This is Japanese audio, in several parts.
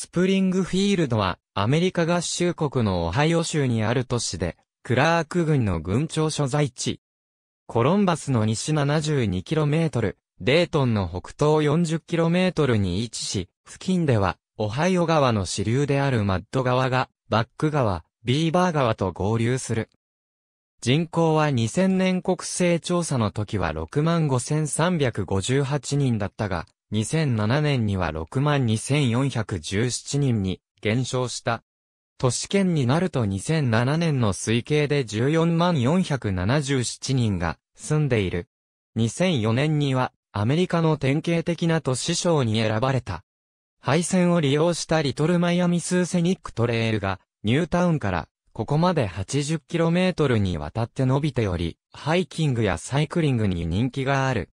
スプリングフィールドは、アメリカ合衆国のオハイオ州にある都市で、クラーク郡の郡庁所在地。コロンバスの西 72km、デートンの北東 40km に位置し、付近では、オハイオ川の支流であるマッド川が、バック川、ビーバー川と合流する。人口は2000年国勢調査の時は65,358人だったが、2007年には62,417人に減少した。都市圏になると2007年の推計で144,477人が住んでいる。2004年にはアメリカの典型的な都市賞に選ばれた。配線を利用したリトルマイアミスーセニックトレールがニュータウンからここまで 80km にわたって伸びており、ハイキングやサイクリングに人気がある。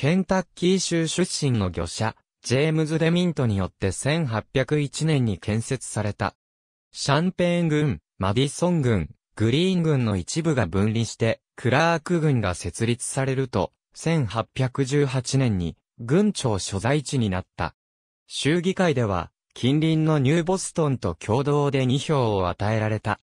ケンタッキー州出身の魚者、ジェームズ・デミントによって1801年に建設された。シャンペーン郡、マディソン郡、グリーン郡の一部が分離して、クラーク郡が設立されると、1818年に、郡庁所在地になった。州議会では、近隣のニューボストンと共同で2票を与えられた。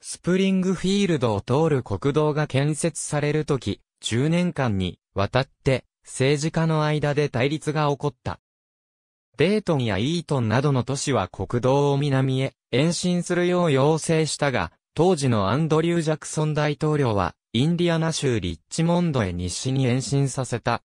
スプリングフィールドを通る国道が建設されるとき、10年間にわたって政治家の間で対立が起こった。デートンやイートンなどの都市は国道を南へ延伸するよう要請したが、当時のアンドリュー・ジャクソン大統領は、インディアナ州リッチモンドへ西に延伸させた。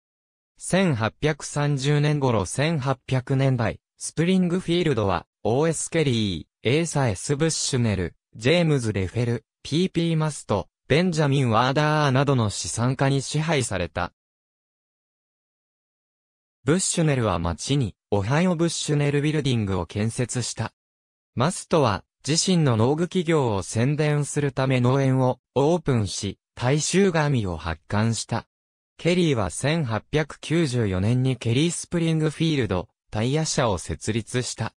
1830年頃1800年代、スプリングフィールドは、O.S. ケリー、エーサ・エス・ブッシュネル、ジェームズ・レフェル、P.P. マスト、ベンジャミン・ワーダーなどの資産家に支配された。ブッシュネルは町に、オハイオ・ブッシュネルビルディングを建設した。マストは、自身の農具企業を宣伝するため農園をオープンし、大衆紙を発刊した。ケリーは1894年にケリースプリングフィールド、タイヤ社を設立した。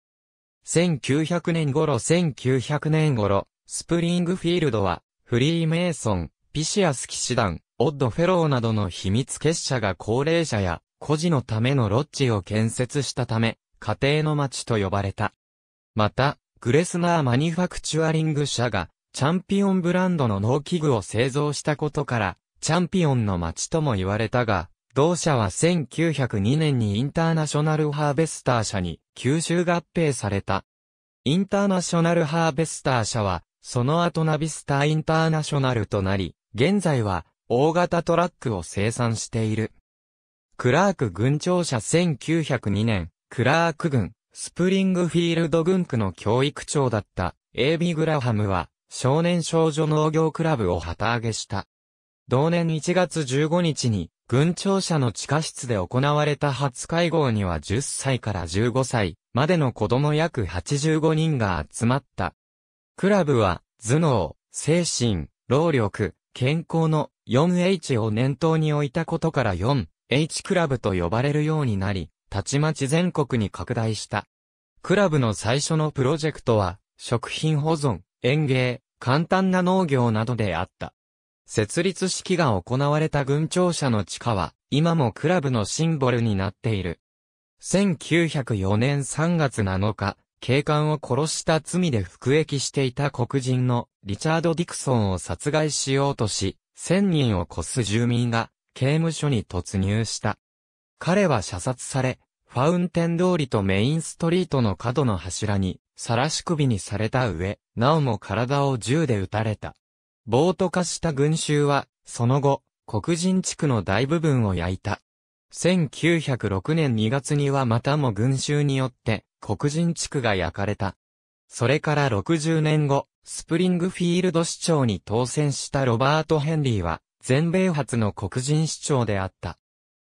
1900年頃1900年頃、スプリングフィールドは、フリーメイソン、ピシアス騎士団、オッドフェローなどの秘密結社が高齢者や孤児のためのロッジを建設したため、家庭の町と呼ばれた。また、グレスナーマニファクチュアリング社が、チャンピオンブランドの農機具を製造したことから、チャンピオンの町とも言われたが、同社は1902年にインターナショナルハーベスター社に吸収合併された。インターナショナルハーベスター社は、その後ナビスターインターナショナルとなり、現在は大型トラックを生産している。クラーク軍庁舎1902年、クラーク軍、スプリングフィールド軍区の教育長だった、エイビ・グラハムは、少年少女農業クラブを旗揚げした。同年1月15日に、軍庁舎の地下室で行われた初会合には10歳から15歳までの子供約85人が集まった。クラブは、頭脳、精神、労力、健康の 4H を念頭に置いたことから4、H クラブと呼ばれるようになり、たちまち全国に拡大した。クラブの最初のプロジェクトは、食品保存、園芸、簡単な農業などであった。設立式が行われた軍庁舎の地下は、今もクラブのシンボルになっている。1904年3月7日、警官を殺した罪で服役していた黒人のリチャード・ディクソンを殺害しようとし、1000人を超す住民が刑務所に突入した。彼は射殺され、ファウンテン通りとメインストリートの角の柱に、晒し首にされた上、なおも体を銃で撃たれた。暴徒化した群衆は、その後、黒人地区の大部分を焼いた。1906年2月にはまたも群衆によって、黒人地区が焼かれた。それから60年後、スプリングフィールド市長に当選したロバート・ヘンリーは、全米初の黒人市長であった。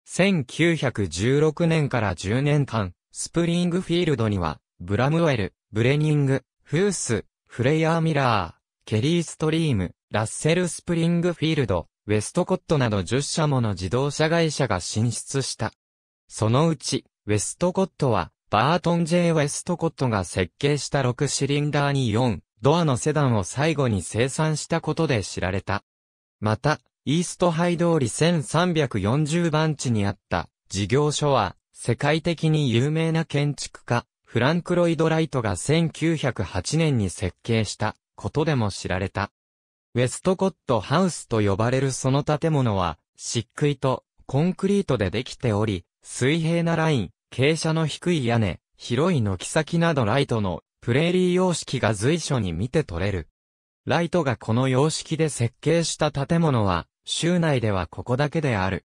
1916年から10年間、スプリングフィールドには、ブラムウェル、ブレニング、フース、フレイヤー・ミラー、ケリー・ストリーム、ラッセル・スプリングフィールド、ウェストコットなど10社もの自動車会社が進出した。そのうち、ウェストコットは、バートン J. ウェストコットが設計した6シリンダーに4、ドアのセダンを最後に生産したことで知られた。また、イーストハイ通り1340番地にあった事業所は、世界的に有名な建築家、フランク・ロイド・ライトが1908年に設計したことでも知られた。ウェストコットハウスと呼ばれるその建物は、漆喰とコンクリートでできており、水平なライン、傾斜の低い屋根、広い軒先などライトのプレーリー様式が随所に見て取れる。ライトがこの様式で設計した建物は、州内ではここだけである。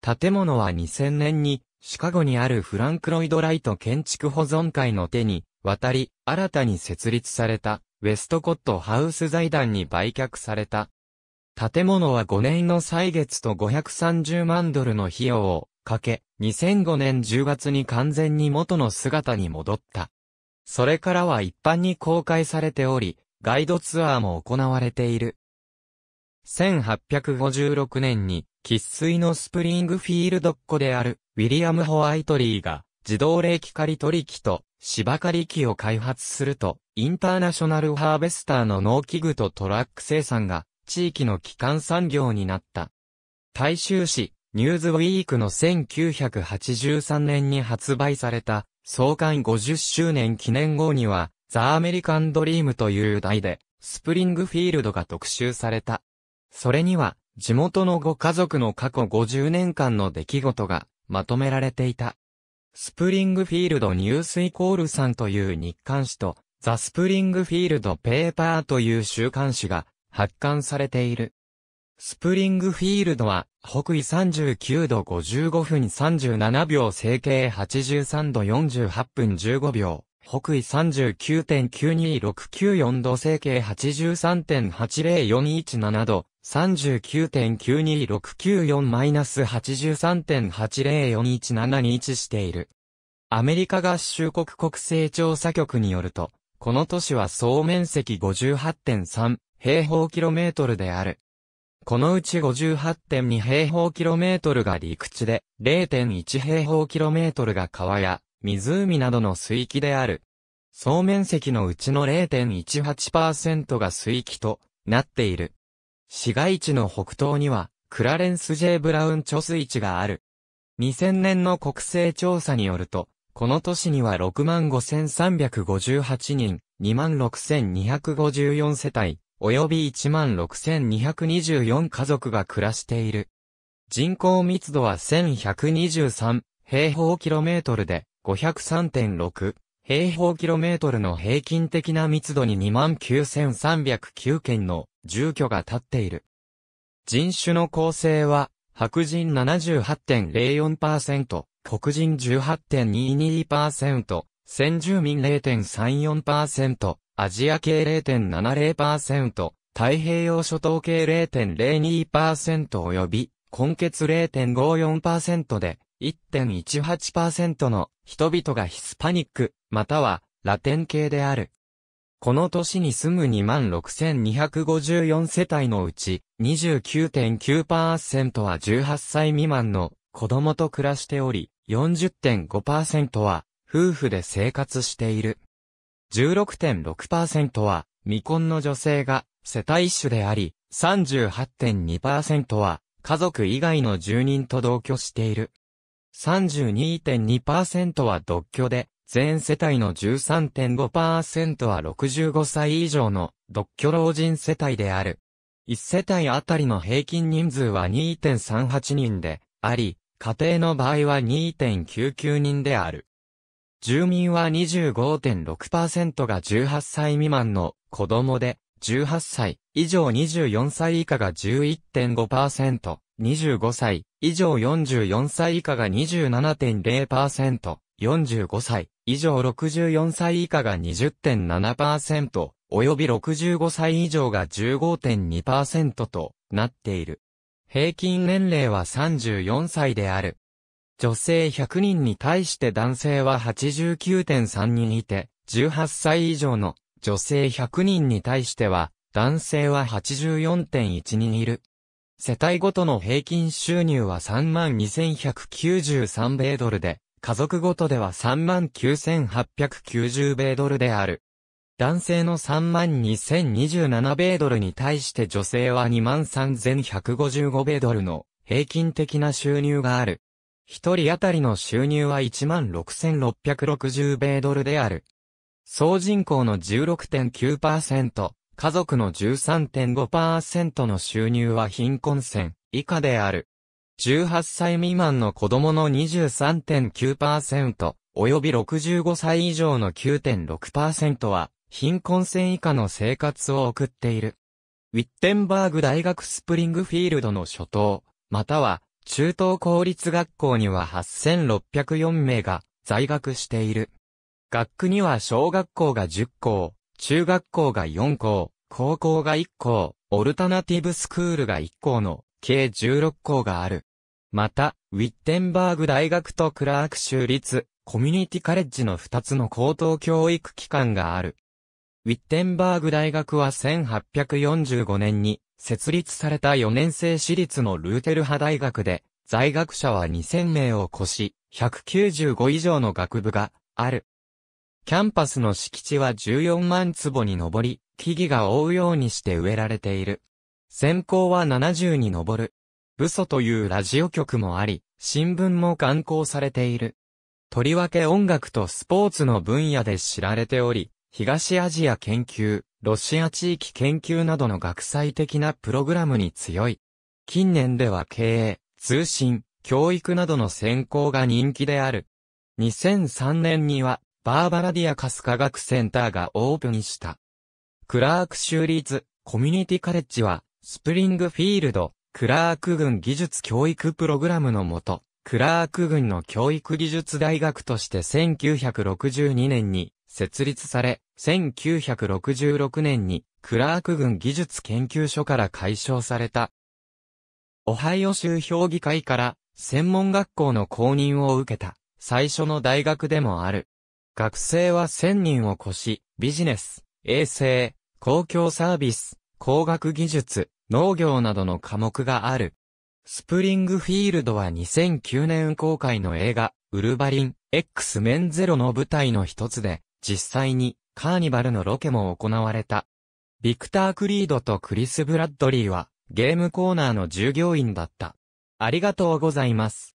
建物は2000年に、シカゴにあるフランク・ロイド・ライト建築保存会の手に、渡り、新たに設立された、ウェストコットハウス財団に売却された。建物は5年の歳月と530万ドルの費用をかけ、2005年10月に完全に元の姿に戻った。それからは一般に公開されており、ガイドツアーも行われている。1856年に、喫水のスプリングフィールドっ子である、ウィリアム・ホワイトリーが、自動冷気刈り取り機と、芝刈り機を開発すると、インターナショナルハーベスターの農機具とトラック生産が、地域の基幹産業になった。大衆紙、ニューズウィークの1983年に発売された、創刊50周年記念号には、ザ・アメリカン・ドリームという題で、スプリングフィールドが特集された。それには、地元のご家族の過去50年間の出来事がまとめられていた。スプリングフィールドニュースイコールさんという日刊誌と、ザ・スプリングフィールド・ペーパーという週刊誌が発刊されている。スプリングフィールドは、北緯39度55分37秒、整形83度48分15秒、北緯39.92694度、整形83.80417度、3 9 9 2 6 9 4 8 3 8 0 4 1 7 2 1置している。アメリカ合衆国国勢調査局によると、この都市は総面積58.3平方キロメートルである。このうち58.2平方キロメートルが陸地で、0.1平方キロメートルが川や湖などの水域である。総面積のうちの0.18%が水域となっている。市街地の北東には、クラレンス・ジェイブラウン貯水池がある。2000年の国勢調査によると、この都市には65,358人、26,254世帯、及び16,224家族が暮らしている。人口密度は1123平方キロメートルで503.6平方キロメートルの平均的な密度に29,309件の住居が建っている。人種の構成は、白人78.04%、黒人18.22%、先住民0.34%、アジア系0.70%、太平洋諸島系0.02%及び、根血0.54%で、1.18%の人々がヒスパニック、またはラテン系である。この年に住む26,254世帯のうち、29.9%は18歳未満の子供と暮らしており、40.5%は夫婦で生活している。16.6%は未婚の女性が世帯主であり、38.2%は家族以外の住人と同居している。32.2%は独居で、全世帯の13.5%は65歳以上の独居老人世帯である。1世帯あたりの平均人数は2.38人であり、家庭の場合は2.99人である。住民は25.6%が18歳未満の子供で、18歳以上24歳以下が11.5%、25歳以上44歳以下が27.0%、45歳以上64歳以下が20.7%、及び65歳以上が15.2%となっている。平均年齢は34歳である。女性100人に対して男性は89.3人いて、18歳以上の女性100人に対しては、男性は84.1人いる。世帯ごとの平均収入は32,193米ドルで、家族ごとでは39,890米ドルである。男性の32,027米ドルに対して女性は23,155米ドルの平均的な収入がある。一人当たりの収入は16,660米ドルである。総人口の16.9%、家族の13.5%の収入は貧困線以下である。18歳未満の子供の23.9%、及び65歳以上の9.6%は、貧困線以下の生活を送っている。ウィッテンバーグ大学スプリングフィールドの初頭、または、中等公立学校には8604名が在学している。学区には小学校が10校、中学校が4校、高校が1校、オルタナティブスクールが1校の計16校がある。また、ウィッテンバーグ大学とクラーク州立、コミュニティカレッジの2つの高等教育機関がある。ウィッテンバーグ大学は1845年に設立された4年生私立のルーテル派大学で、在学者は2000名を超し、195以上の学部がある。キャンパスの敷地は14万坪に上り、木々が覆うようにして植えられている。専攻は70に上る。嘘というラジオ局もあり、新聞も刊行されている。とりわけ音楽とスポーツの分野で知られており、東アジア研究、ロシア地域研究などの学際的なプログラムに強い。近年では経営、通信、教育などの専攻が人気である。2003年には、バーバラディアカス科学センターがオープンした。クラーク州立コミュニティカレッジは、スプリングフィールド、クラーク軍技術教育プログラムのもと、クラーク軍の教育技術大学として1962年に設立され、1966年にクラーク軍技術研究所から解消された。オハイオ州評議会から専門学校の公認を受けた最初の大学でもある。学生は1000人を越し、ビジネス、衛生、公共サービス、工学技術、農業などの科目がある。スプリングフィールドは2009年公開の映画、ウルバリン、X メンゼロの舞台の一つで、実際にカーニバルのロケも行われた。ビクター・クリードとクリス・ブラッドリーは、ゲームコーナーの従業員だった。ありがとうございます。